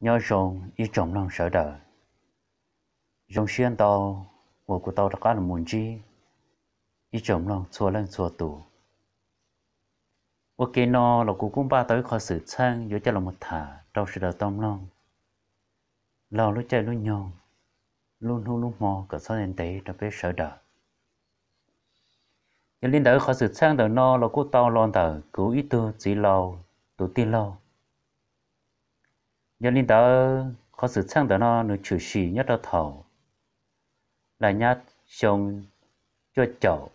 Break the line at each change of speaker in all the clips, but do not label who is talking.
nhớ rồng y chồng lòng sợ đời rồng xuyên tàu của của tàu đã có là muốn chi y chồng lòng xua lên xua tù ok nó là cụ cũng ba tới khó sự sang giữa cho là một thả trong sự đời tâm lòng lâu lúc chơi lúc nhon luôn hú lúc mò cả số nền tế trong biết sợ đời nhưng linh đời khó sự sang đời nó là cụ tàu lon đời cứu ít tư chỉ lâu tụ tiên lâu nhân nên đó có sự sang tạo nó nó chủ sĩ nhất đó thầu là nhát xong cho chậu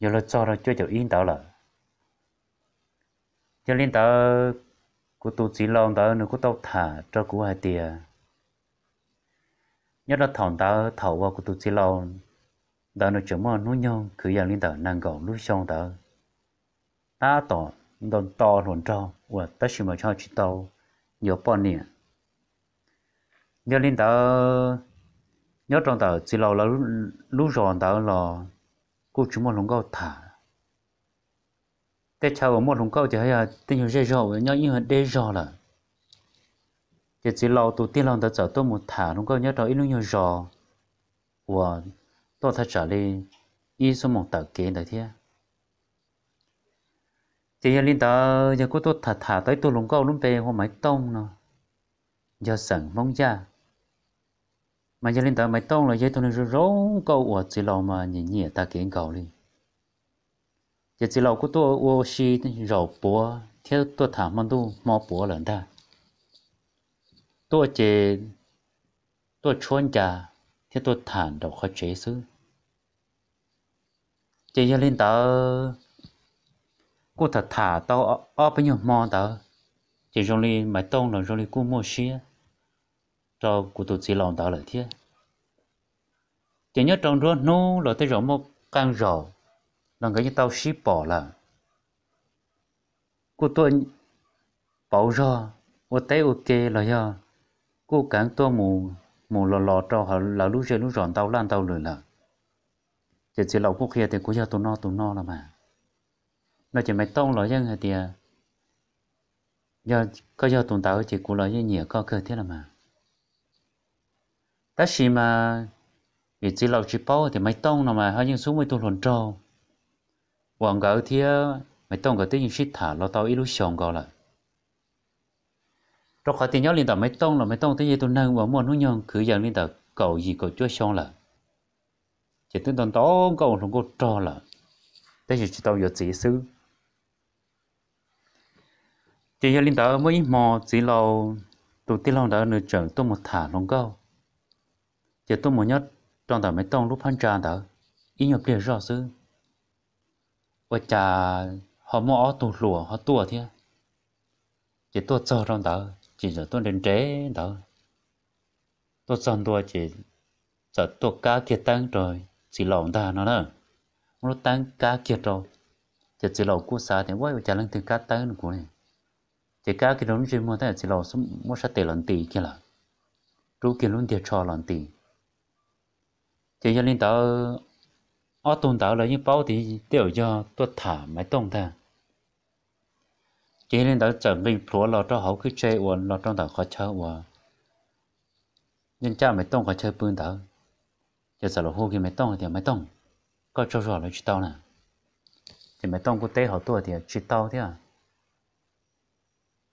giờ là cho nó cho chậu in đó là cho nên đó của tu sĩ long đó nó có tàu thả cho của hai tia nhất là thằng đó thầu vào của tu sĩ long đó nó chúng mà nuôi nhau cứ giờ lên đó nàng gạo nuôi xong đó ta tỏ đòn to luôn trâu và ta nhiên mà cho chị tàu nhiều bọn nè nhớ lên tớ nhớ trong tớ chỉ lâu là lúc rồi tớ là cô chúng một lồng câu thả tết chào ở một lồng câu thì hay là tình hình dễ rồi nhau như hình đê rồi là chỉ chỉ lâu tụ tiên lòng tớ chở tôi một thả lồng câu nhớ đó ít lúc nhiều rồi và tôi thật trở lên ít số một tờ kiện đấy thế chỉ giờ linh tớ giờ cô tôi thả thả tới tôi lúng câu lúng bề hoa máy tông nó giờ sẵn mong cha, mà giờ linh tớ máy tông là giờ tôi nên rốn câu của chỉ lầu mà nhỉ nhỉ ta kiến cầu đi giờ chỉ lầu của tôi ô xi rầu búa theo tôi thả mong tu mò búa lần ta tôi chỉ tôi chôn trà theo tôi thả đầu khó chế xứ chỉ giờ linh tớ cô thật thả tao ở bên nhau mò tao chỉ trong ly mày tông là trong ly cô mua xe, cho cô tụt chỉ lòng tao lại thế chỉ nhớ trong đó nô là tới rộng một căn rổ là cái như tao ship bỏ là cô tôi bảo ra ô té ok là do cô cản tôi mù mù lò lò cho họ là lúc chơi lúc rọn tao lan tao lười là chỉ chỉ lòng cô kia thì cô cho tôi no tôi no là mà nó chỉ mấy tông lối dân thì à, do có do tồn tại chỉ cú lối dân nhiều có cơ thế là mà tất nhiên mà vì chỉ lâu chỉ bao thì mấy tông nó mà hơi những số mấy tông lồn trâu quảng cáo thì à, mấy tông có tiếng như shit thả lo tao ít lúc xong gọi là Trong khỏi tiền nhau liên tập mấy tông là mấy tông tới giờ tôi nâng vào mua nó nhon cứ giờ liên tập cầu gì cầu chúa xong là chỉ tính toàn tao cầu không có trò là đây là chỉ tao giờ chỉ xứ chỉ giờ linh tử mới mò chỉ lâu tụ tí lòng đỡ nửa trưởng tôi một thả lòng câu chỉ tôi một nhất trong tờ mấy tông lúc phân tràn tớ ý nhập địa rõ sư và chả họ mò tụ lùa họ tùa thế chỉ tôi chờ trong tớ chỉ giờ tôi đến trễ tớ tôi chọn tôi chỉ giờ tôi cá thiệt tăng rồi chỉ lòng ta nó nữa nó tăng cá kiệt rồi chỉ chỉ lòng cua xa thì quay chả lăng thì cá tăng của này chỉ cả cái đống gì mua thế chỉ là số mua sát tiền lần tỷ kia là rú kia luôn tiền cho lần tỷ chỉ cho nên tao ở tuần tao là những bao thì tiêu cho tôi thả máy tông ta chỉ nên tao chẳng mình lúa lo cho hậu cứ chơi uốn lo trong tao khó chơi uốn nhưng cha máy tông khó chơi bươn tao giờ sợ là hô kia máy tông thì máy tông có cho rồi nó chỉ tao nè thì máy tông của tế họ tua thì chỉ tao thế à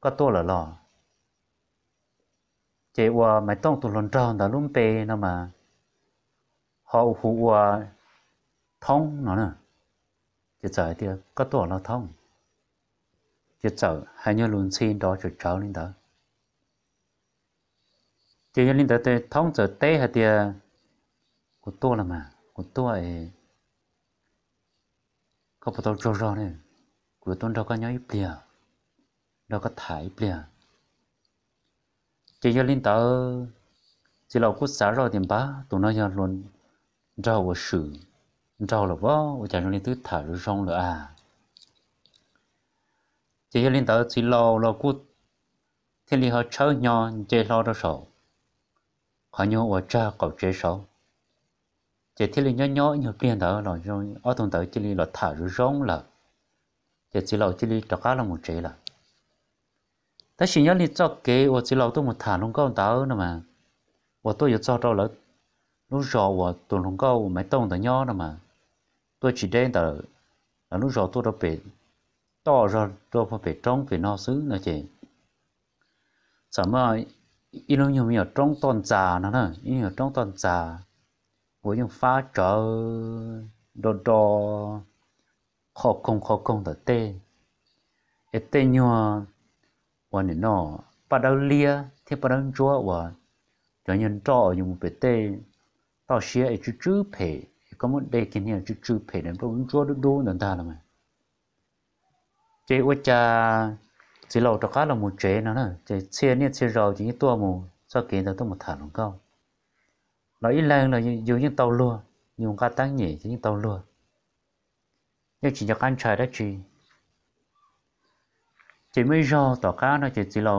ก็ตัวละหล่อเจว่าไม่ต้องตุลนจอนแต่ลุ่มเปนะมาเขาหูว่าท้องเนาะจะจ่ายเดียวก็ตัวเราท้อง จะจ่ายให้เนื้อลุนซีนดอจุดเจ้าลินเตอจะยันลินเตอเตท้องจะเตะให้เดียวกูตัวละมากูตัวเอก็พอตัวจอๆเนี่ยกูต้นเราก็ย้อยเปลี่ยน nó có thải bia, chỉ cho linh tớ chỉ là cút xả rồi tiền bá tụi nó giờ luôn rau và sử rau là vó và chả linh tứ thả rồi xong nữa à chỉ cho linh tớ chỉ lo lo cút thiên lý họ chớ nhỏ chơi lo đó sầu họ nhớ và cha cậu chế sầu chỉ thiên lý nhỏ nhỏ nhiều tiền tớ là rồi ở tuần tớ chỉ là thả rồi xong là chỉ chỉ là chỉ là cho cá là một chế là ta chỉ nhớ đi cho kế và chỉ lâu tôi một thả lông câu tớ nữa mà và tôi giờ cho đâu lỡ lúc rồi và tôi lông câu mấy tông tớ nhớ nữa mà tôi chỉ đến tớ là lúc rồi tôi đã bị to rồi tôi phải bị trống bị nó xứ nữa chị sao mà ít nó mình nhiều trong toàn già nữa, nè nhiều trong toàn già với dùng phá trở đồ đồ khó công khó công tớ tê tê nhiều và nên nó bắt đầu lia thì bắt đầu chúa và cho nhân trọ dùng bề tê tao xia ấy chú chú phê có một đề kiến hiệu chú chú phê đến bông chúa được đu nên ta là chế ua cha chỉ lâu cho cá là một chế nó nè chế xe nè xe rầu chỉ tua mù sao kiến tao một thả lòng câu nó lên là dùng những tàu lua dùng cá tăng nhỉ những tàu lua nhưng chỉ cho căn trời đó chỉ chỉ mới do tỏ cá nó chỉ chỉ là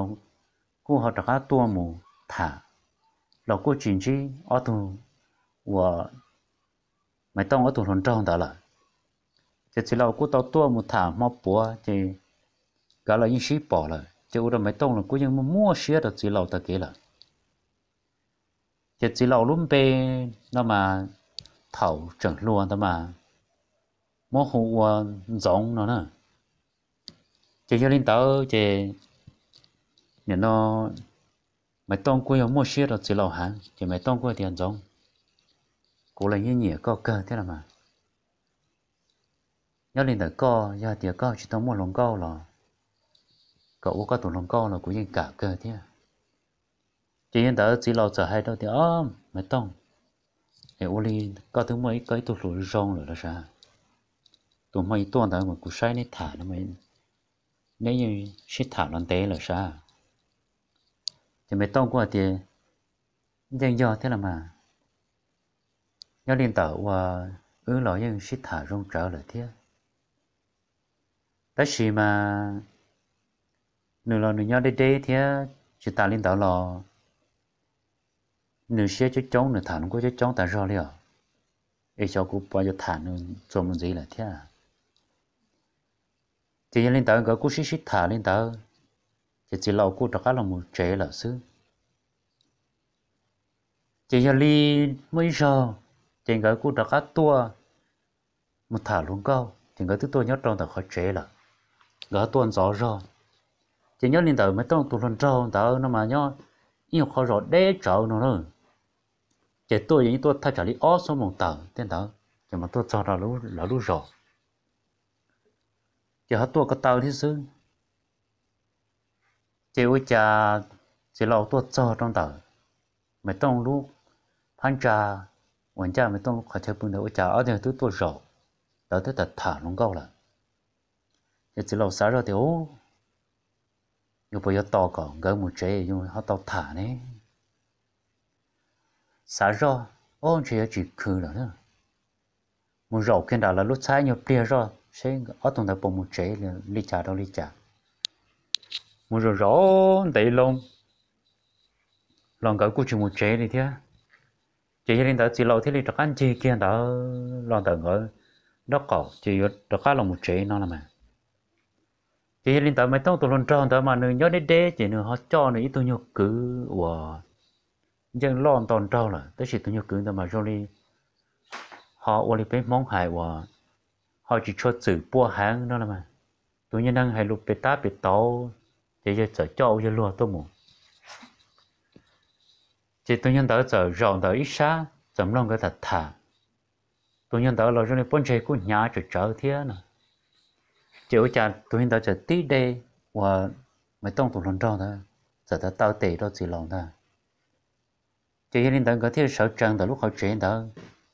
cô họ tỏ cá tua mù thả là cô chỉ chỉ ở thù và mày tông ở thù hồn trong đó là chỉ chỉ là cô tao tua mù thả mà bùa chỉ cả là những sĩ bỏ là chỉ ở đó mày tông là cô nhưng mà mua xe đó chỉ là ta kể là chỉ chỉ là luôn bê nó mà thầu chẳng luôn đó mà mỗi hồ giống nó nữa chỉ cho linh tớ chỉ nên nó mày tông quê ở mua xe rồi chỉ lẩu hán chỉ mày tông quê tiền giống cố lấy như nhỉ có cơ thế là mà nhớ linh tớ co giờ tiền co chỉ tông mua lồng câu rồi cậu có tủ lồng câu là cũng nhìn cả cơ thế chỉ hiện tại chỉ lẩu giờ hay đâu thì ôm mày tông thì ô linh có thứ mấy cái tủ lùi rong rồi là sao tụi mấy tuôn tới mà cú sai nên thả nó mày nếu như shit thảo non tế là sao thì mấy tông của thì dân do thế là mà nhớ liên tờ và ứ lỗi dân shit thảo rong trở lại thế tất gì mà nửa lò nửa nhau đây đây thế chỉ ta liên tờ lò nửa xe chứ chống nửa thẳng của chứ chống ta rồi liền ấy cho cũng bỏ cho thẳng nửa trộm gì là thế à chỉ lên tàu gỡ cú xí xí thả lên tàu chỉ chỉ lâu cú trọc cá là một chế là xứ chỉ giờ đi mấy giờ chỉ gỡ cú trọc cá tua một thả luôn câu chỉ gỡ thứ tua nhót trong tàu khó chế là gỡ tuần gió rồi chỉ nhớ lên tàu mới trong tụ lần trâu tàu nó mà nhớ yêu khó rồi để trâu nó rồi chỉ tôi những tôi thay trả lý ó số một tàu tên tàu chỉ mà tôi cho ra lú là lú rồi giờ hết tua có tàu thì sư chỉ ôi cha chỉ lo tua cho trong tờ mày tông lúc phan cha quản cha mày tông lúc khỏi chơi bưng đầu ôi cha ở đây tôi tua rồi đó tới thật thả nó câu là giờ chỉ lo sáu rồi thì ô nhưng bây giờ to còn gỡ một chế nhưng họ tao thả nè sáu rồi ô chế chỉ cười rồi nữa một rổ kia đó là lúc sai nhiều tiền rồi xem, ở trong thời bộ một chế là đi trả đâu đi trả một rồi rõ đầy luôn lòng cái của chúng một chế này thế chỉ như nên đó chỉ lâu thế thì được ăn chi kia đó lo tờ ngỡ đó cỏ chỉ được khá là một chế nó là mà chỉ như nên đó mấy tông tụi lon tròn đó mà nửa nhớ đến đế chỉ nửa họ cho nửa ít tôi nhớ cứ wow nhưng lo toàn trâu là tới chỉ tôi nhớ cứ đó mà rồi họ ôn đi món hài wow họ chỉ cho chữ bua hàng đó là mà tôi nhân đang hay lúc bê tá bê tàu thì giờ chở cho giờ lùa tôi mù chỉ tôi nhân đó chở rộng đó ít xa chấm lòng cái thật thà tôi nhân đó là cho nên bọn trẻ của nhà chở trở thế nè chỉ ở nhà tôi nhân đó chở tí đây và mấy tông tụi lần đó thôi giờ ta tao tệ đó chỉ lòng thôi chỉ nhân đó có thể sợ trăng đó lúc họ chuyện đó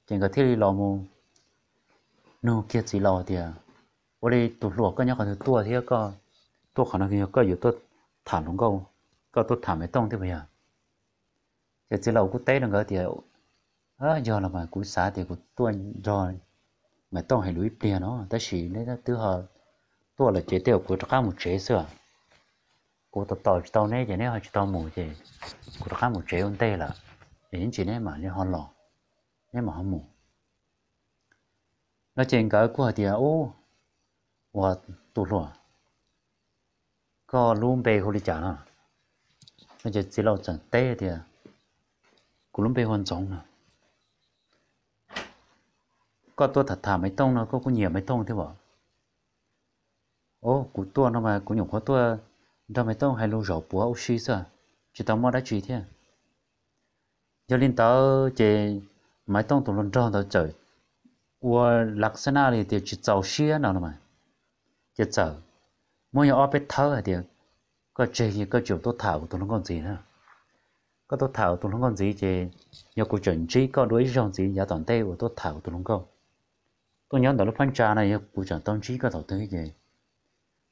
chỉ có thể lòng nó kia chỉ lò thì ở à? đây tụt lụa có nhau còn tua thì có tua khả năng thì có nhiều tốt thảm đúng không có tốt thảm mấy tông thế bây giờ chỉ chỉ cũng té được cái thì à, giờ là mà cũng xả thì cũng tua rồi mà tông hay lưỡi bìa nó ta chỉ nên ta tự họ tua là chế tiêu của các một chế sửa cô tập tỏi tao nè chỉ nè họ chỉ tao mù chỉ của các một chế ông tê là đến chỉ nè mà nè họ lò nè mà mù nó chèn cái của thì ô và tụt lùa có luôn bề hồ đi chả nó nó chỉ chỉ lâu chẳng tê thì cũng luôn bề hoàn trọng nè có tôi thật thà mấy tông nó có có nhiều mấy tông thế bảo ô của tôi nó mà cũng nhổ có tôi đâu mấy tông hay luôn rổ búa ô xí sao chỉ tao mua đã chỉ thế à? giờ lên tao chỉ mấy tông tụi lần tròn tao chơi. 我拉斯那里的去找些那了嘛，就走，没有二百套的，个这些个就都套都能干这呢，个都套都能干这些，要个整这个对象这也当对我都套都能干，都让到了搬家呢也不想当这个头对的，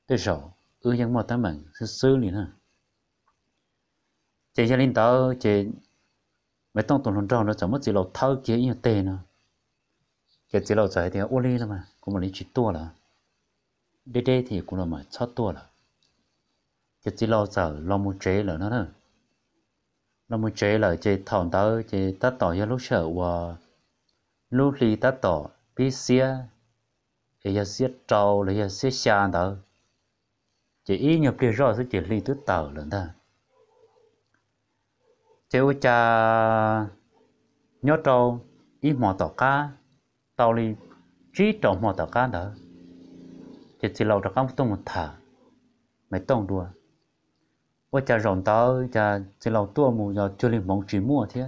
对手，二样么他们是手里呢，这些领导这没当董事长了，怎么只老套这一对呢？giờ chỉ lâu rồi thì ô li là mà cũng mà lý chỉ tua là đi đây thì cũng là mà cho tua là giờ chỉ lâu rồi lo mua chế là nó thôi lo mua chế là chế thằng tới chế tát tỏ cho lúc sợ và lúc li tát tỏ bị xia thì giờ xia trâu là giờ xia xa tới chỉ ý nhập kia rồi sẽ chỉ li tứ tờ là ta chế cha nhớ trâu ý mò tỏ cá tao li trí trọng mò tao cá đó chỉ chỉ lâu tao không một tông một thả mày tông đùa và cha rộng tao chỉ lâu tua mù giờ chưa lên mua thế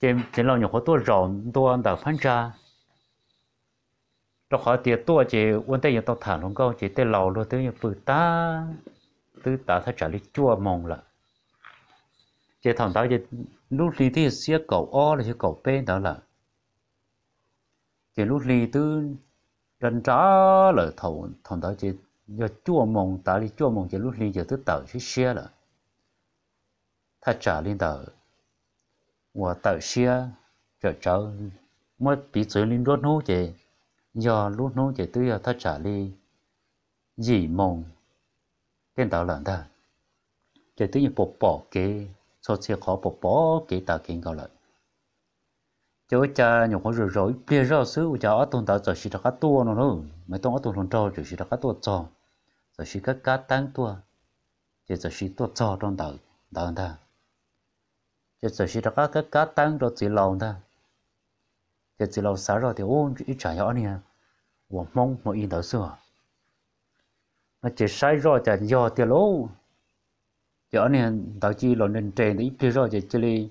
chỉ chỉ lâu nhiều khó tua rộng tua đã phán ra nó khó tiệt tua chỉ quân tây giờ tao thả luôn câu chỉ tây lâu luôn tới giờ bự ta tứ ta thay trả lý là chỉ thằng tao chỉ lúc lý thì xia cầu o là chỉ cầu bên đó là chỉ lúc lì tư rần trả là thầu thằng đó chỉ giờ chua mong ta đi chua mong chỉ lúc lì giờ tư tờ chứ xe là ta trả lên tờ và tờ xe chờ chờ mới bị xử lên rốt nô chỉ giờ lúc nô chỉ tư giờ ta trả lên gì mong tên tờ lần ta chỉ tư như bộ bỏ kế sau xe khó bộ bỏ kế ta kiến cao lại cho cha nhiều khó rồi rồi bia rau sứ của cha ở tuần tạo cho xí đã cắt tua nó rồi mấy tuần ở tuần lần trâu cho xí đã cắt tua trò rồi xí cắt cá tăng tua cho rồi xí tua trò trong tạo tạo ta cho rồi xí đã cắt cá tăng rồi chỉ lòng ta chỉ chỉ lòng xả rồi thì ôn chỉ trả nhỏ nè 我梦我一头说，那这晒热在热的喽，第二年到几老人站的一批热在这里，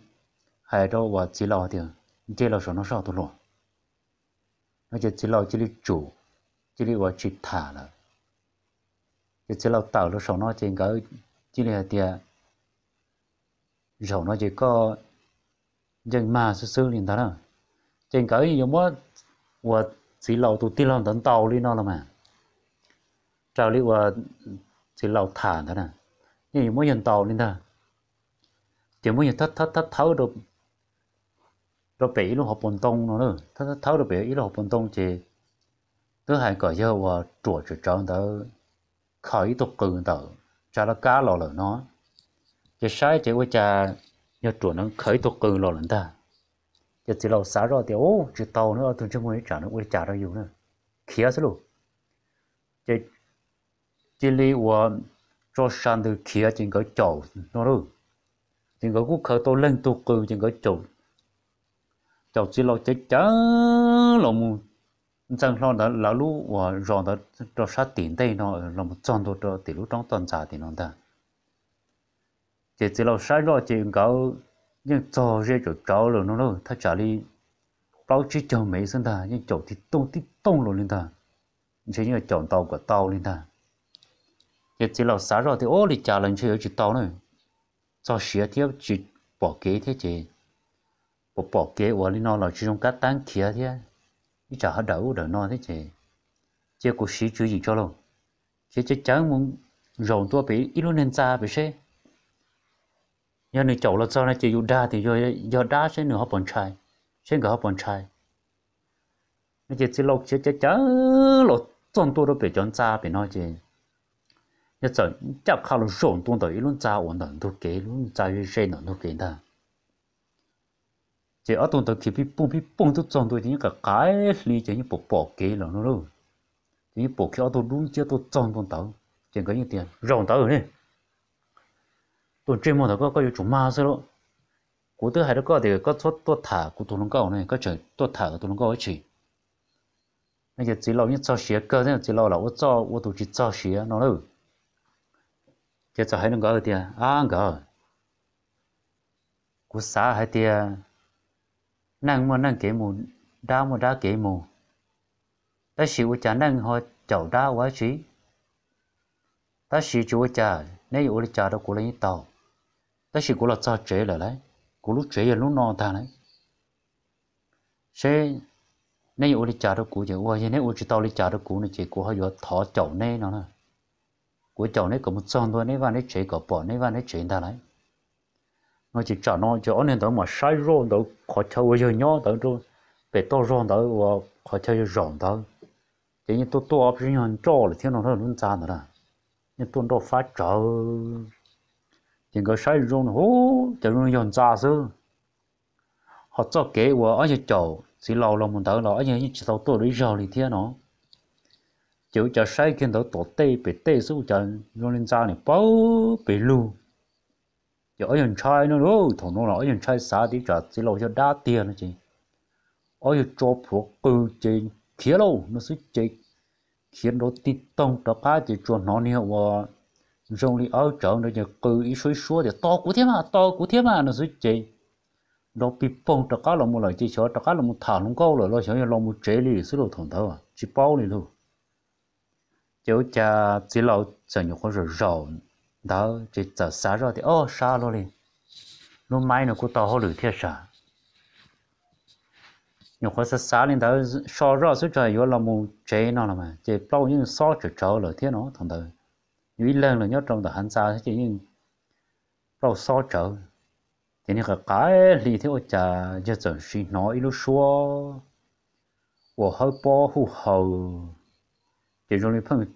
还着我几老的。chế là sổ nó sao tôi luôn nó chỉ chỉ là chỉ đi chủ chỉ đi vào chỉ thả là chỉ chỉ là tạo nó sổ nó chỉ có chỉ là tiền sổ nó chỉ có dân mà sư sư liền đó là chỉ có giống mà và chỉ là tụi tin làm tận tàu đi nó là mà trào lý và chỉ là thả đó nè nhưng mà dân tàu lên đó chỉ mỗi dân thắt thắt thắt tháo được lo bé ít lo học bồn tông nó nữa tháo tháo lo bé ít lo bồn tông chỉ tôi hay gọi giờ và chuột chỉ trong đó khởi tục cường tờ cha nó cá lò lợn nó chỉ sai chỉ với cha nó khởi tục cường lò lợn ta chỉ chỉ lâu xả rồi thì ô chỉ tàu nữa tôi chưa muốn trả nó với cha nó dùng nữa khía xí luôn chỉ chỉ lý cho sang từ khía chỉ có chậu rồi chỉ có cũng khởi tổ lên tục cường chỉ có chậu cháu chỉ lo chết chớ lo mu chẳng lo đó lão lũ và rồi đó cho sát tiền đây nó lo một chọn đồ cho tiền lũ trong toàn trả tiền nó ta chỉ chỉ lo sát rồi chỉ có nhưng cho ra chỗ cháu rồi nó đâu thà trả đi báo chí cho mấy dân ta nhưng chỗ thì tông thì tông rồi lên ta chỉ như chọn tàu của tàu lên ta chỉ chỉ lo sát rồi thì ô thì trả lần chơi chỉ tàu này cho xía tiếp chỉ bỏ kế thế chỉ bỏ bỏ kế của nó là chỉ trong các tăng kia thế ít chả hết đầu đầu nó thế chứ chứ có sĩ chữ gì cho luôn chứ chứ cháu muốn rộng tua bị ít luôn nên ra bị xe nhưng này cháu là sao này chỉ dùng đa thì do do đá sẽ nửa hấp bẩn chai sẽ gỡ hấp bẩn chai nó chỉ chỉ lộc chứ chứ cháu lộc trong tua nó bị chọn ra bị nói chứ nhất giờ chắc khao là rộng tua tới ít luôn ra hoàn toàn thu kế luôn ra như xe nó thu kế đó chế ở tuần tới khi bị bùng bị bung tôi chọn tôi những cái cái lý cho những bộ bỏ kế là nó đâu những bộ ở tôi luôn chưa tôi chọn tuần tới chỉ có những tiền rộng tới này tuần trên một có có chủ ma sao đó cú thứ hai đó có thì có xuất tôi thả cú tôi lông cao này có trời tôi thả tôi lông cao chỉ bây giờ chỉ lo những cho xía cơ nên chỉ lo là tôi cho tôi chỉ cho xía nó đâu chỉ cho hai nó có thì à cái cú xá hai tiền nàng mà nàng kế mù đa mà đa kế mù ta sĩ của cha nàng họ chậu đa quá trí ta sĩ chú của cha nếu yêu cha đó của lấy tàu ta sĩ của là cha chế lại đấy của lúc chế là lúc non ta đấy sẽ nếu yêu cha đó của chỉ qua nếu yêu tàu lấy cha đó của này chỉ của họ vừa thọ chậu này nó nè của chậu này có một son thôi nếu mà nó chế có bỏ nếu mà nó chế ta đấy nó chỉ trả nó cho anh đó mà sai rồi đó khó chơi với nhau đó rồi bị to rồi đó và khó chơi với rộng đó chỉ như tôi tôi option nhận cho là thiên nó luôn chán rồi nhưng tôi đâu phát trở thì cái sai rồi hú chỉ nó nhận ra chứ họ cho kế và ở nhà chầu chỉ lâu lâu mình tới là ở nhà chỉ tao tôi đi rồi thì thiên nó chịu cho sai kiến đó tổ tê bị tê số chẳng rồi lên ra này bao bị lù giờ ở dân trai nó đâu thằng nó ở dân trai xa đi trả chỉ lâu cho đa tiền nó chị ở dân cho phố cư chị kia lâu nó sẽ chế khiến nó tít tông đó cá chị cho nó nhiều và rong đi ở chợ nó giờ cư ý suối suối để to cú thế mà to cú thế mà nó sẽ chế nó bị phong đó cá là một lời chỉ cho đó cá là một thằng không câu rồi lo cho là một chế lý sử đồ thằng đó à chỉ bao này luôn cháu cha chỉ lâu chẳng nhiều có rồi rồi đó chỉ chờ xả rồi thì ô xa rồi, đi nó mai nó cũng tao hồ lửa thiết xa nó có sẽ xả lên đó xó rồi suốt trời vô là mù chế nó là mà chế bao nhiêu xó chở chở lửa thiết nó thằng đời như lần là nhớ trong đó hắn xa chỉ như bao xó chở thì nó cái lì thế ô chả giờ giờ suy nói lúc xua 我好保护好，这种的朋友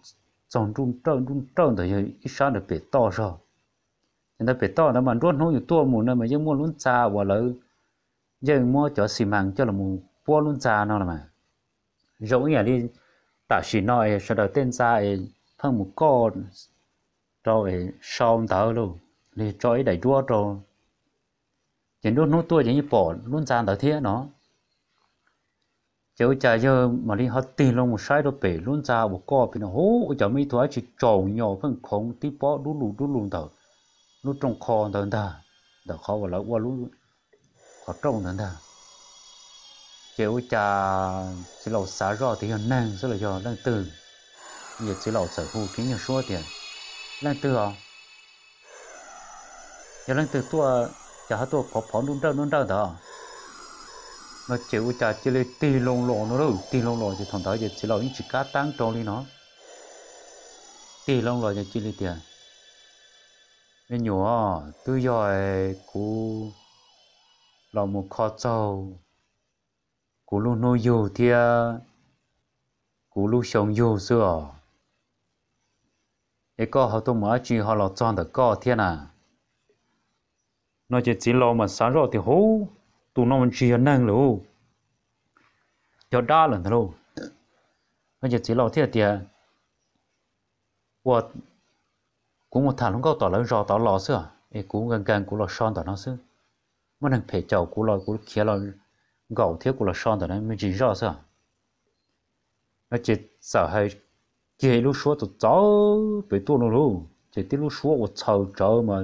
总重正重正的有一上的别道上，那别道那么多农有多么那么有么轮扎我了，有么叫西门叫了么波轮扎那了嘛，容易哩大西那诶，说到天扎诶，碰么高，到诶上头喽，你再来多着，人多农多人一包轮扎到天喏。cháu cha giờ mà đi hết tiền luôn một sai đó bể luôn cha một co bên nó hố cháu mấy thua chỉ tròn nhỏ phần không tí bỏ đu lù đu lù tờ nó trong kho tờ ta tờ khó và lại qua luôn khó trong tờ ta cháu cha chỉ lâu xa rõ thì hiện năng rất là cho đang từ giờ chỉ lâu sở hữu kiến nhiều số tiền đang từ à, giờ đang từ tua chả hết tua có phóng luôn đâu luôn đâu đó nó chịu trả chỉ lấy tì lông lông nó đâu tì lông lông thì thằng đó giờ chỉ lo những chỉ cá tăng trong đi nó tì lông lông giờ chỉ lấy tiền nên nhỏ tư giỏi cú là một kho trâu cú luôn nuôi dù thì cú luôn sống dù xưa cái co họ tôi mở chuyện họ lo tròn được co thiên à nó chỉ chỉ lo mà sáng rồi thì hú tụ nó mình chia năng lũ cho đa lần thôi bây giờ chỉ lo thiết tiền qua cũng một thằng không có tỏ lớn rò tỏ lò xưa ấy cũng gần gần cũng lo son tỏ nó xưa mà thằng phải chầu cũng lo cũng kia lo gạo thiết cũng lo son tỏ nó mình chỉ rò xưa nó chỉ sợ hay kia lúc số tụ cháu phải tu nó luôn chỉ tiếc lúc số của cháu mà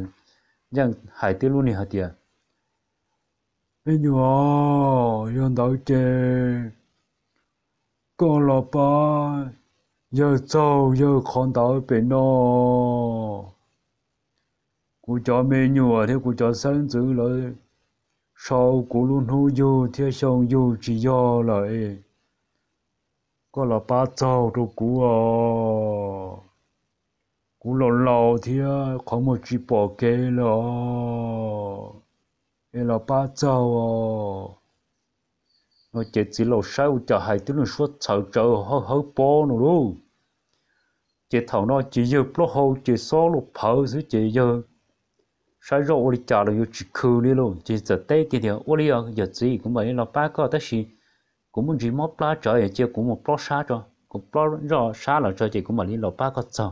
nhưng hai tiếc luôn này hả tiền Peignoir, yon dauke. Golopa, yo so yo con tao bị no. Cú chó mê nhùa thì cú chó sáng giữ lại. Sau cú luôn hú dù xong dù chỉ lại. Có là ba châu rồi cú à. Cú lộn lầu có một chỉ bỏ kê e lo ba cho nó ờ. chỉ chỉ lo sao cho hai tiếng nó suốt sợ chờ hớ hớ bó nó luôn chỉ thầu nó chỉ giờ lo hậu chỉ số lo phở chứ chỉ giờ sai rồi ôi chả là yêu chỉ khư đi luôn chỉ giờ tết thì thì ôi giờ à, giờ gì cũng vậy là ba có tất gì cũng muốn chỉ mót lá trời chỉ cũng một lo xa cho cũng lo rõ xa là trời chỉ cũng mà đi lo ba có chờ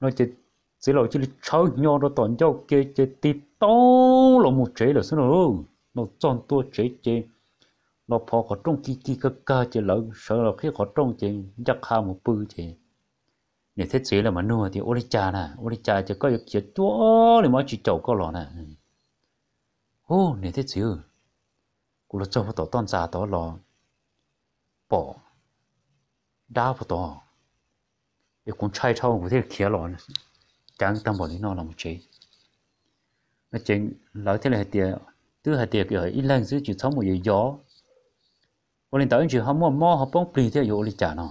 nó chỉ chỉ là chỉ là cháu nhỏ đó toàn cháu kê chế tí to là một chế là xin rồi nó chọn tua chế chế nó phò khó trong kỳ kỳ cơ cơ chế là sợ là khi khó trong chế giặc hà một bư chế nè thế chế là mà nua thì ô đi cha nè ô đi cha chỉ có việc chế tua thì mới chỉ cháu có lo nè ô nè thế chế cũng là cháu phải tổ toàn già tổ lo, bỏ đá phải tổ để cũng chạy thau của thế kia lo. nè chẳng tâm bỏ đi nó làm chế nó chế lỡ thế là tiệt tứ hệ tiệt ở ít lên dưới chịu sống một gì gió bọn linh tới chữ không mua mò họ bông bì theo dụ đi trả nó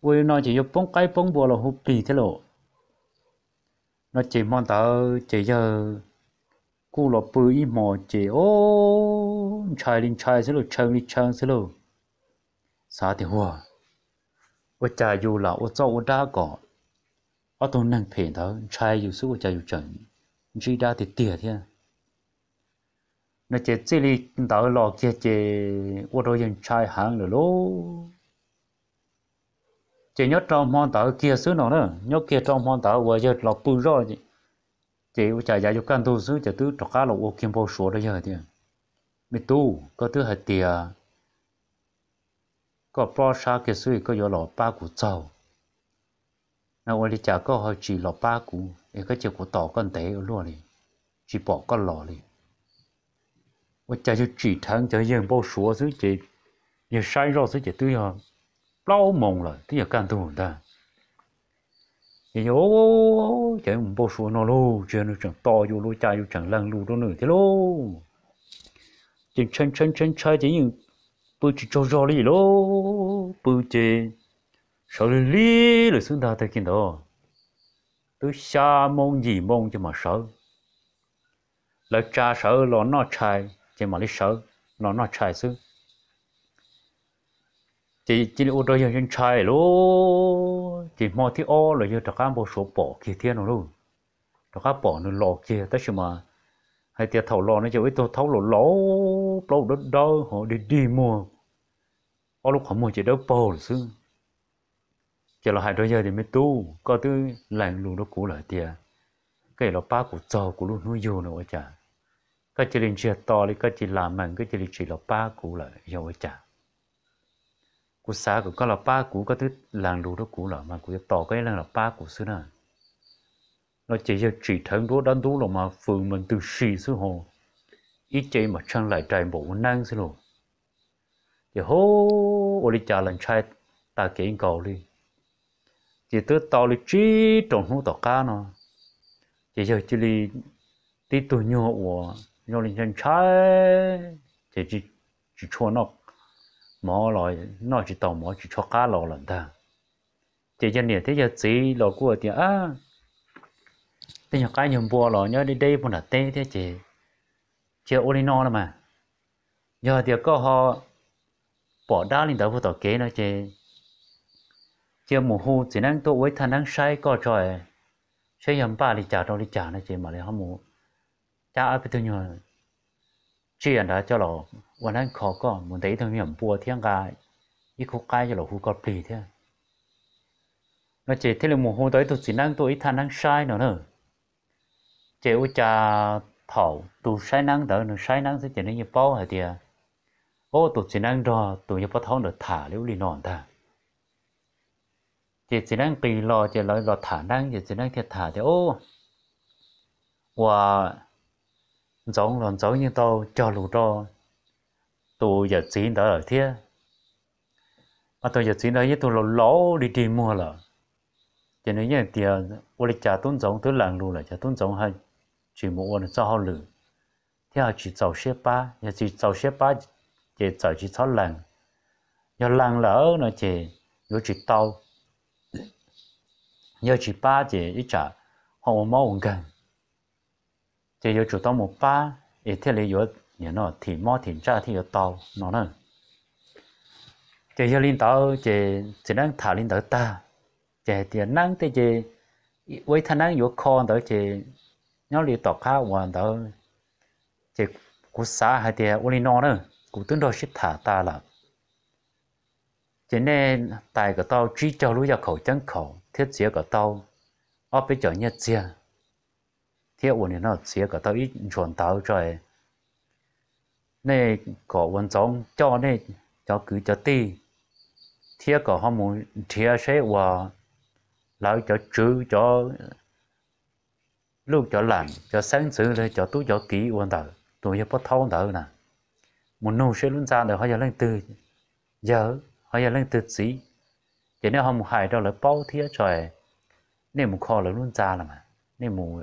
vui nói chỉ giúp bông cái bông bùa là hụp bì thế lộ nó chế mong tớ chế giờ cú lọ bự ít mò chế, ô chạy linh chạy xí lộ chạy linh chạy xí lộ sao thì hòa 我家有了，我找我大哥，我都能骗他，才有时我家有钱，你家的爹天。那这这里到老姐姐，我都用拆行了喽。chỉ nhớ trong món tàu kia xứ nào nữa nhớ kia trong món tàu vừa giờ lọc bự rồi chị chị u chạy cho căn tu xứ chạy tứ trọc cá lọc ô kim bô số đó giờ thì tu có thứ hạt tiền ก็ปลอชาเกสุยก็ยอหลอป้ากูเจ้า那我哩家个好只老八股，一个结果倒跟得有落哩，只包个老哩。我家就只谈就人不说，所以这也山绕所以对呀，老懵了，对呀干多的。哎呦，这我不说那喽，这那整倒有路家有整烂路都那的喽，这撑撑撑车这人ปุ๊จิจจอลีโลปุ๊จิชอลีลสุดาตะกินโดตุชามงจีมงจะมาเสาแล้วจ้าเสาหลอนอชายจะมาลิเสาหลอนอชายซึ่งจีจีอุดอยยังชายโลจีมอที่อ้อเลยจะตะข้ามบอสบอกเคียเทียนนู่นตะข้ามบอกนู่นหลอกเคียแต่ชิมา hay tiệt thầu lò nó chịu ít thấu lò lỗ lâu đó đó họ đi đi mua ở lúc họ mua chỉ đó bồ xứ chỉ là hai đôi giờ thì mới tu có thứ lành lù nó cũ lại tiệt cái là pa của trò của luôn nuôi dù nó chả cái chỉ linh chia to thì cái chỉ làm mạnh cái chỉ linh chỉ là pa cũ lại rồi chả của xã của có là pa cũ có thứ làng lù nó cũ lại mà của to cái là pa cũ xứ nào nó chỉ cho chỉ thân đó đánh tú là mà phường mình từ xì xuống hồ ít chơi mà chăng lại trai bộ năng xin lỗi thì hô ô đi trả lần trai ta kể cầu đi thì tới tao đi chỉ trồng hú tỏ cá nó chỉ giờ chỉ đi tí tuổi nhọ của nhọ lên chân trai thì chỉ chỉ cho nó mỏ lại nó chỉ tàu mỏ chỉ cho cá lò lần ta chỉ cho nè thế giờ chỉ lò của thì à thế nhỏ cái nhầm bùa lỏ nhớ đi đây một là tê thế chị chị ô no là mà giờ thì có họ bỏ đá lên đầu tổ kế nó chị chị mù hù chỉ năng tôi với thằng năng sai có trời sai nhầm ba đi trả đâu đi trả nó chị mà lại không mù trả ai biết tôi nhờ chị anh đã cho lỏ วันนั้นขอก็มันได้ทางอย่างปัวเที่ยงกายอีกคุกกายจะหลอกคุกกอดปลีเท่า nó chỉ thế là mồ hôi tới tụt chỉ năng tôi ít năng sai nữa nữa chịu cha thầu tụ sai năng đỡ nữa sai năng sẽ chỉ nên như bao hả thì ô tụ chỉ năng đo tụ như bao thấu được thả liễu lì nòn ta chỉ chỉ năng kỳ lo chỉ lo lo thả năng chỉ chỉ năng thiệt thả thì ô và giống lòn giống như tàu cho lù cho tụ giờ chỉ đỡ ở thế mà tôi giờ chỉ nói với tôi lo lỗ đi tìm mua là cho nên như tiền lịch trả tốn giống tôi làm luôn là trả tốn giống hay chỉ muốn ôn cháo họ lử theo chỉ cháo xếp ba nhà chỉ cháu xếp ba chỉ cháu chỉ cháu lần nhà lần là ở nó chỉ nhớ chỉ tàu nhớ chỉ ba chỉ ít trả họ mau ổn cần chỉ nhớ chủ tàu một ba ít thế này nhớ nhà nó thì mau thì trả thì nhớ tàu nó nữa chỉ nhớ linh tàu chỉ chỉ năng thả linh tàu ta chỉ tiền năng thì chỉ với thằng năng nhớ con đó chỉ nhau đi tỏ khá hoàn tớ chỉ cú xã hay thì uli nó nữa cú tương đối xích thả ta là cho nên tại cái tàu chỉ cho lũ ra khẩu chân khẩu thiết chế cái tàu ở bên chỗ nhất chia thiết uli nó chế cái tàu ít chuẩn tàu rồi nên có vận giống cho nên cho cứ cho ti thiết có họ muốn thiết sẽ và lại cho chữ cho lúc cho làm cho sáng sử rồi cho tú cho kỹ uống tử, tôi giờ bắt thâu tử nè một nô sẽ luôn ra rồi họ giờ lên từ giờ họ giờ lên từ gì chỉ nếu họ một hài đó là bao thiết trời nên một kho là luôn ra là mà nên một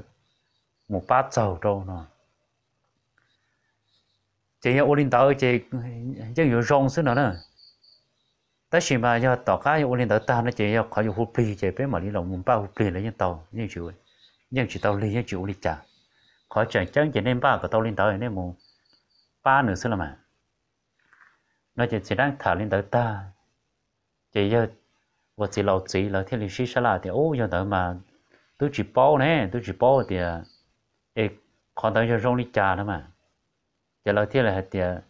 một bát dầu đâu nó chỉ nhớ linh tử chỉ chẳng hiểu rong xứ nữa nè tất nhiên mà giờ tỏ cá linh tử ta nó chỉ giờ khỏi hụt pì chỉ biết mà đi lòng một bao hụt pì lấy nhân tàu như chịu nhưng chỉ tao lấy chịu lấy trả khó chẳng chẳng chỉ nên ba của tao lên tao tới nên mù ba nữa xưa là mà nó chỉ chỉ đang thả lên tới ta chỉ giờ và chỉ lâu chỉ là thiên lý sĩ sẽ là thì ô giờ tới mà tôi chỉ bao nè tôi chỉ bao thì để à, còn tới giờ rong đi trà đó mà giờ lâu thiên là thì à,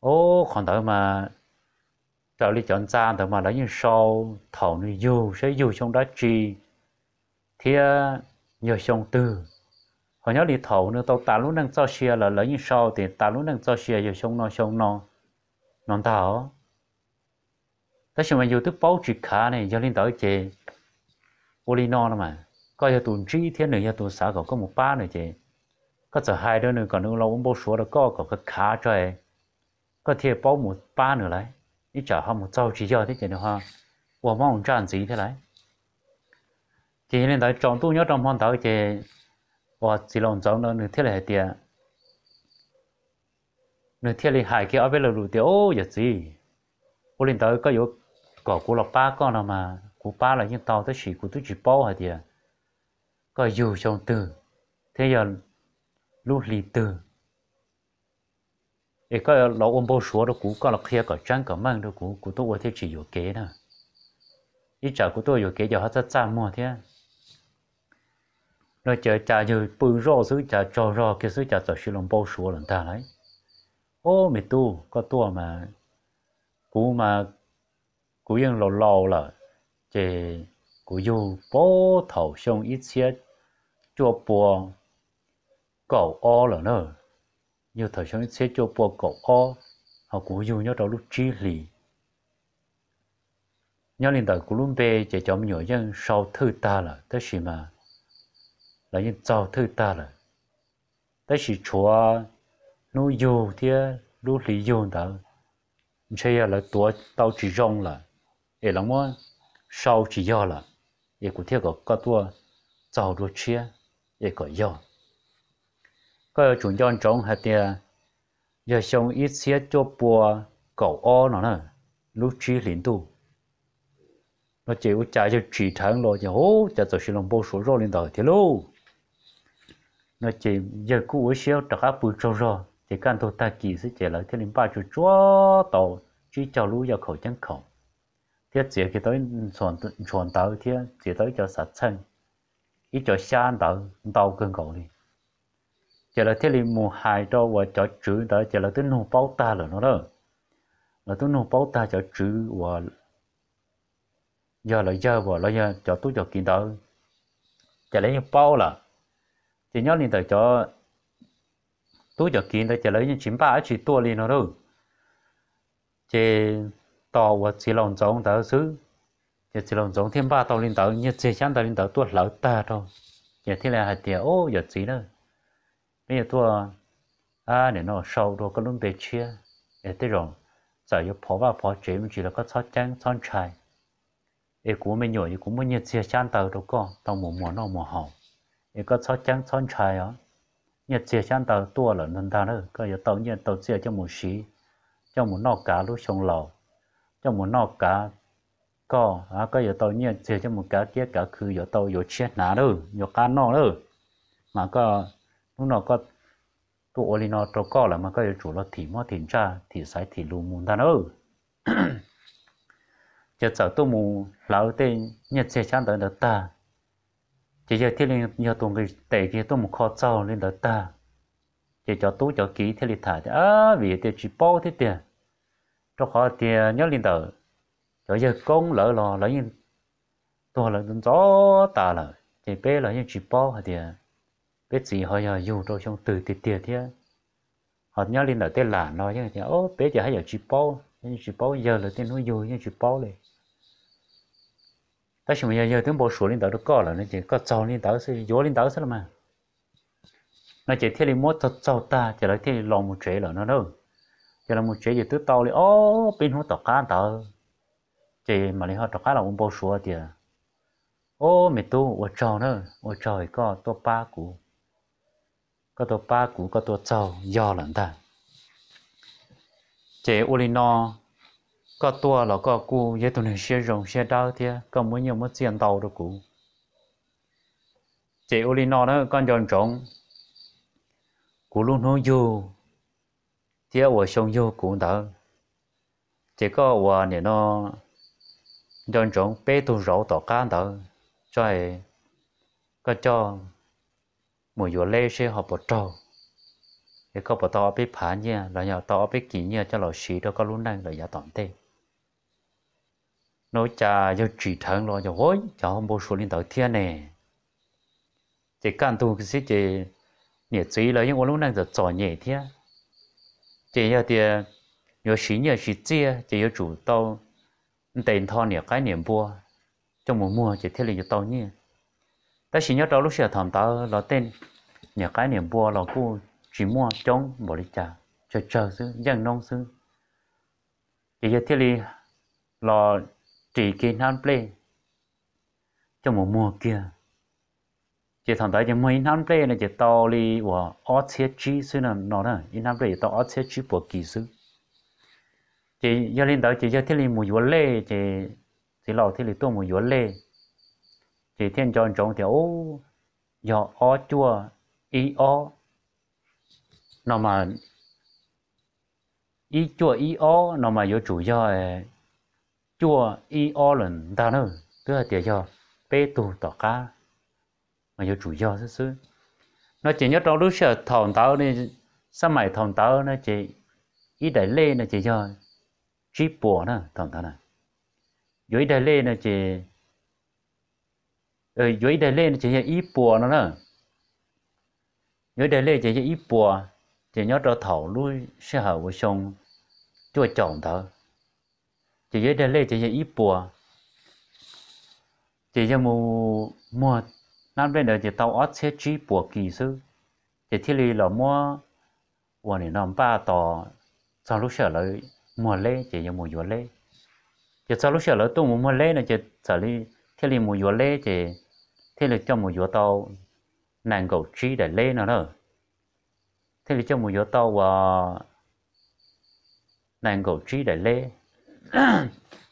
ô còn tới mà trở đi chọn ra tới mà lấy những sau thầu như dù sẽ dù trong đó chi thì à, nhiều sông từ họ nhớ đi thầu nữa tao ta lúc đang cho xe là lấy như sau thì ta lúc đang cho xe giờ sông non sông non non thảo thế xem mà dù tức bao chỉ khá này cho linh tới chị ô li nó mà coi giờ tuần trí thiên nữa giờ tuần xã còn có một ba nữa chị có giờ hai đứa nữa còn nữa lâu uống bao số đó có còn có khá cho ấy có thể bao một ba nữa lại ít chả hơn một sau chỉ giờ thế chị nữa ha 我望站子一天来。chỉ nên tới chọn tu nhớ trong phong thở chỉ và chỉ lòng trong nó nửa thiết là tiền nửa thiết là hai cái ở bên là đủ tiền ô giờ gì cô lên tới có yếu có cô lọc ba con nào mà cô ba là những tàu tới chỉ cô tôi chỉ bao hả tiền có dù trong từ thế giờ lúc lì từ ấy có lão ông bố số đó cú có là kia có trang có mang đó cú cú tôi thấy chỉ yếu kế nè ít chả cú tôi yếu kế giờ hết rất xa mua thế nó chờ cha như bự rõ xứ cha cho rõ cái xứ cha cho sư lòng bao số lần ta đấy ô mày tu có tu mà cú mà cú yên lò lò là chỉ cú yêu bố thầu xong ít xe cho bùa cầu o là nữa như thầu xong ít xe cho bùa cầu o họ cú yêu nhớ đâu lúc trí lì nhớ lên đời cú luôn bê chỉ cho nhiều dân sau thư ta là tất gì mà là những giàu thứ ta là ta chỉ chúa nô dù thì lũ lý dù đó chơi là tuổi tao chỉ rong là ấy là mua sau chỉ do là ấy cũng theo có cái tua giàu đồ chia ấy có yêu, cái chuyện dân trong hạt tiền giờ xong ít xíu cho bùa cậu o nó nè lũ chỉ lính tu nó chỉ có trả cho chỉ thắng rồi thì hố trả cho sự lòng bố số rồi lên đời thế luôn nó chỉ giờ cũ ở xíu trở áp bự trâu rồi thì căn thô ta kỳ sẽ trả lời thế linh ba chú chúa tàu chú cho lũ vào khẩu chân khẩu thế chỉ khi tới chuẩn chuẩn tàu thế chỉ tới cho sạch chân ít cho sáng tàu tàu cơn cầu đi chỉ là thế linh mù hài cho và cho chữ đó chỉ là tới nụ bao ta là nó đó là tôi nụ bao ta cho chữ và giờ là giờ và là giờ cho tôi cho kiến trả lời lấy bao là chỉ nhớ lên tới cho tôi cho kiến tới chỉ lấy những chín ba chỉ tua lên nó đâu chỉ tàu và chỉ lòng giống tới xứ chỉ chỉ lòng giống thêm ba tàu lên tới như chỉ chán tới lên tới tua lão ta thôi giờ thế là hạt tiền ô giờ chỉ nữa bây giờ tua à để nó sâu đồ có luôn bề chia để tới rồi giờ yêu phó và phó chế mình chỉ là có chót trắng chót trái ấy cũng mình nhồi cũng mới nhiệt chia chán tới đâu có tao mùa mùa nó mùa hỏng ก็ช้อจังช้อนชายอ๋อเนี่ยเจียชันตาตัวเหล่านั้นตาเนอก็อย่าเต่าเนี่ยเต่าเจียเจ้าหมูชีเจ้าหมูนอกกาลูกชงเหล่าเจ้าหมูนอกกาก็อ่ะก็อย่าเต่าเนี่ยเจียเจ้าหมูกาเตี้ยกาคืออย่าเต่าอย่าเชียหนาเนออย่ากานอกเนอมาก็นู่นนอกก็ตัวโอลินอตัวก็แหละมันก็จะจู่เราถี่มอถิ่นจ้าถี่สายถี่รูมูนตาเนอจะเจ้าตัวมูเหล่าเต้นเนี่ยเจียชันตาเนอตา chỉ giờ thiết linh nhiều tuần cái tệ kia tôi một kho sau lên đó ta chỉ cho tú cho kỹ thế lịch thả à vì tiền chỉ bao thế tiền cho khó tiền nhớ lên đó cho giờ công lỡ lò lỡ nhìn tôi lỡ gió ta lỡ chỉ bé lỡ nhìn chỉ bao hả tiền biết gì họ giờ dù đâu trong từ tiền tiền thế họ nhớ lên đó tên là nói chứ ô bé giờ hay giờ chỉ bao nhưng chỉ bao giờ là tên nó dù nhưng chỉ bao này 但是么要要等把树领导都搞了，那就搞早领导是弱领导是了嘛？那这天里摸着早打，这了天里老木追了，那喽，这了木追就都到了哦，边红到干到，这嘛里好到干了，我们把树的，哦，没多我找呢，我找一个多八股，个多八股个多早要了的，这屋里呢。có tua là có cụ, với tụi này xe rồng xe đau thì có muốn nhiều mất tiền tàu được cụ chị Ulino đó con dọn trộn cụ luôn nói vô thì ở sông vô cụ đó chỉ có ở này nó dọn trộn bé tu rổ tỏ cá đó cho ấy có cho một vừa lê xe họ bỏ trâu thì có bỏ to biết phá nha là nhà to biết kỹ nha cho lò xí đó có luôn đang là nhà tỏm tê nó cha cho chỉ thằng lo cho hối cho không bố số lên tới thiên nè chỉ can tu cái gì chỉ nhiệt trí là những lúc này giờ trò nhẹ thiên chỉ giờ thì nhớ sĩ nhớ sĩ chia chỉ nhớ chủ tao tiền thọ nhớ cái niệm bua trong mùa mùa chỉ thiết là nhớ tàu nhỉ ta xí nhớ tao lúc xưa thầm tao là tên nhớ cái niệm bua là cô chỉ mua trong một đi trà, cho chờ sư, dân nông xứ chỉ giờ thiết là chỉ kia non play cho một mùa kia chỉ thằng đấy chỉ mấy non play này chỉ to li và ớt xe chi xí là nó đó in non play to ớt xe chi bỏ kỳ xứ chỉ giờ lên đó chỉ giờ thiết lên mùa vừa lê chỉ chỉ lò thiết lên tôi mùa vừa lê chỉ thiên tròn tròn thì ô giờ ớt chua ý ớt, nó mà ý chua ý ớt nó mà vô chủ do chùa y o lần ta nữa tức là tiền cho bê tù tỏ cá mà cho chủ do rất xứ nó chỉ nhớ trong lúc sợ thòng tao nên sao mày thòng tao nó chỉ ít đại lê nó chỉ cho chỉ bùa nó thòng tao này dưới đại lê nó chỉ ở dưới đại lê nó chỉ ít bùa nó nữa dưới đại lê chỉ ít bùa chỉ nhớ trong thầu lúc sẽ hở với sông chùa chồng tao chỉ giờ đây lấy chỉ giờ ít bùa chỉ giờ mua mua năm bên đó chỉ tàu ót xe chỉ bùa kỳ sư chỉ thiết lý là mua วันนี้น้องป้าต่อจาลูกเสือเลยมัวเล่จะยังมัวยัวเล่จะจาลูกเสือเลยตัวมัวมัวเล่นะจะจาลีเที่ยลีมัวยัวเล่จะเที่ยลีเจ้ามัวยัวเตานังกูจีแต่เล่นะเนอะเที่ยลีเจ้ามัวยัวเตาว่านังกูจีแต่เล่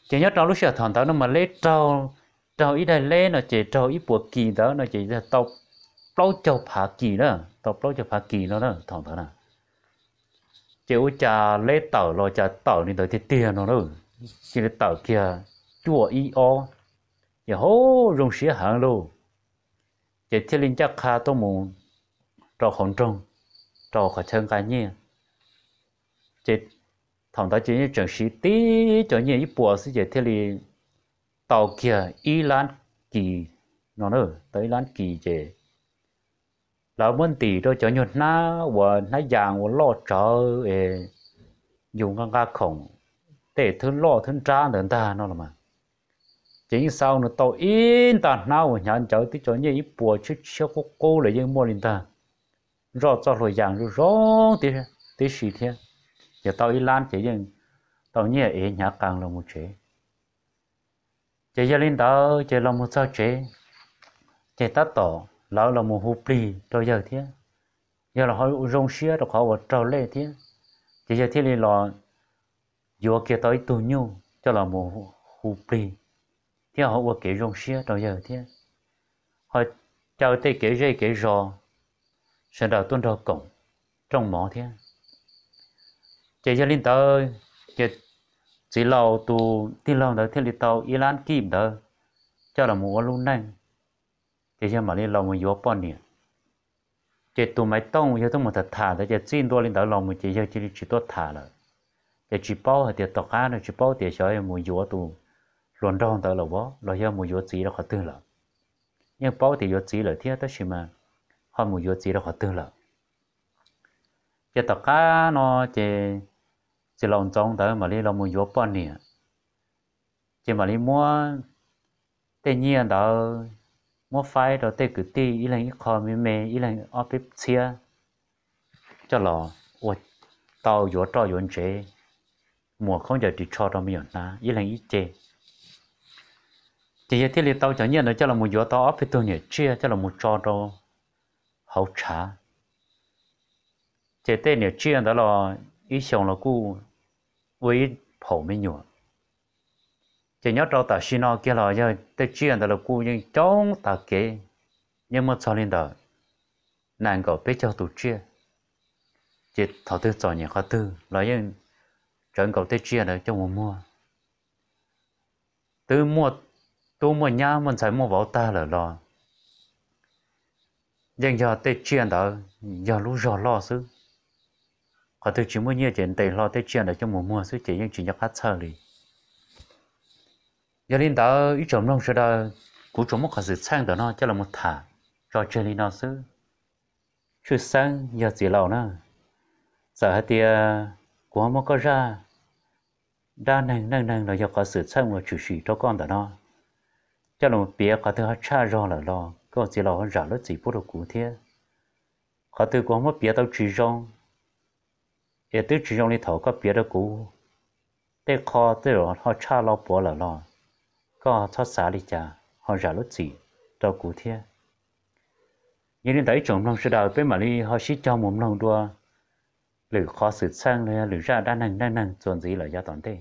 chỉ nhớ trâu lúc xưa thằng tao nó mà lấy trâu trâu ít đây lấy nó chỉ trâu ít buộc kỳ đó nó chỉ là tàu lâu cho phá kỳ đó tàu lâu cho phá kỳ nó đó thằng tao nè chỉ u cha lấy tàu rồi cha tàu đi tới thì tiền nó đó chỉ là tàu kia chùa y o giờ hố rong xía hàng luôn chỉ thiết linh chắc kha tôi muốn trâu khổng trung trâu khỏi chân cái nhỉ chỉ thằng ta chỉ chẳng sĩ tí cho nhiều ít bùa sẽ dễ thế li tàu kia Iran kỳ nó nữa tới Iran kỳ dễ là vấn đề đó cho nhiều na và na giang và lo chờ eh, dùng ngang ngang khổng để thương lo thương tra nữa ta nó là mà chính sau nó tàu in ta nào nhận cháu tí cho nhiều ít bùa chứ chưa có cô lại dân mua lên ta rồi cho rồi giang rồi rồi tí tí sĩ thiên giờ tao ít lan chỉ nhưng tao nhớ ý nhã càng là một chế chế giờ lên đó chế là một sao chế chế tát tổ lão là một hụp lì rồi giờ thế giờ là họ rong xía rồi họ vào trâu lê thế chế giờ thế này là vừa kia tới tù nhu cho là một hụp lì thế họ qua kể rong xía rồi giờ thế họ chào tê kể dây kể rò sẽ đào tuân đầu cổng trong mỏ thế chế cho linh tớ chế chỉ lâu tu tin lâu đó thiên lý tàu Iran kim đó cho là mua luôn này chế cho mà linh lâu mình yếu bao nhiêu chế tu máy tông cho tôi một thật thả đó chế xin tôi linh tớ lâu mình chế cho chỉ chỉ tốt thả rồi chế chỉ bao thì tọt cá rồi chỉ bao thì cho em mua yếu tu luôn đông tớ là bó rồi cho mua yếu chỉ là khó tư là nhưng bao thì yếu chỉ là thiết đó chỉ mà họ mua yếu chỉ là khó tư là chế tọt cá nó chế chỉ lòng trong tới mà đi lòng muốn vô bao nhiêu chỉ mà đi mua tự nhiên đó mua phải đó tự cứ tí ý là ít khó mê mê ý là ở bếp chia cho lò ôi tao vô trò vô chế mua không giờ chỉ cho đó miệng ta ý là ít chế chỉ thiết lý tao chẳng nhận được cho là một gió tao ấp tôi nhỉ chia cho là một cho đó hậu trả chỉ tên nhỉ chia đó là ý xong là cu với phổ mới nhùa chỉ nhớ cho ta xin nó kia là giờ tới chuyện đó là cụ nhưng chống ta nhưng mà cho nên đó nàng có biết cho tụ chia chỉ thọ tư cho nhà khó tư là nhưng chẳng có tới chuyện đó trong mùa từ mua tu mua nhà mình phải mua bảo ta là lo nhưng giờ tới chuyện đó giờ lúc rõ lo xứ họ thực chỉ muốn nhiều chuyện tiền lo tới chuyện để cho mùa mùa suy chỉ những chuyện nhập phát sơ đi giờ linh đạo ý chồng nông sẽ đó cú chồng mất họ sự sang đó nó cho là một thả cho chơi đi nó xứ chưa sang giờ gì lâu nữa giờ hết thì của mất có ra đa năng năng năng là do có sự sang và chủ sĩ cho con đó nó cho là một bia có thứ họ cha do là lo có gì lâu hơn giả lót gì bút được cụ thế có thứ có một bia tao chỉ rong 也都只用里头个别的股，对靠对了，他差老薄了了，个他啥里家，他热了子到股天。因为 đấy chúng nông sư đạo bên mà đi họ chỉ cho mồm nông đua lử khó sự sang lử ra đa năng năng chuẩn gì là do toàn tê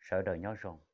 sợ đời nhau rồng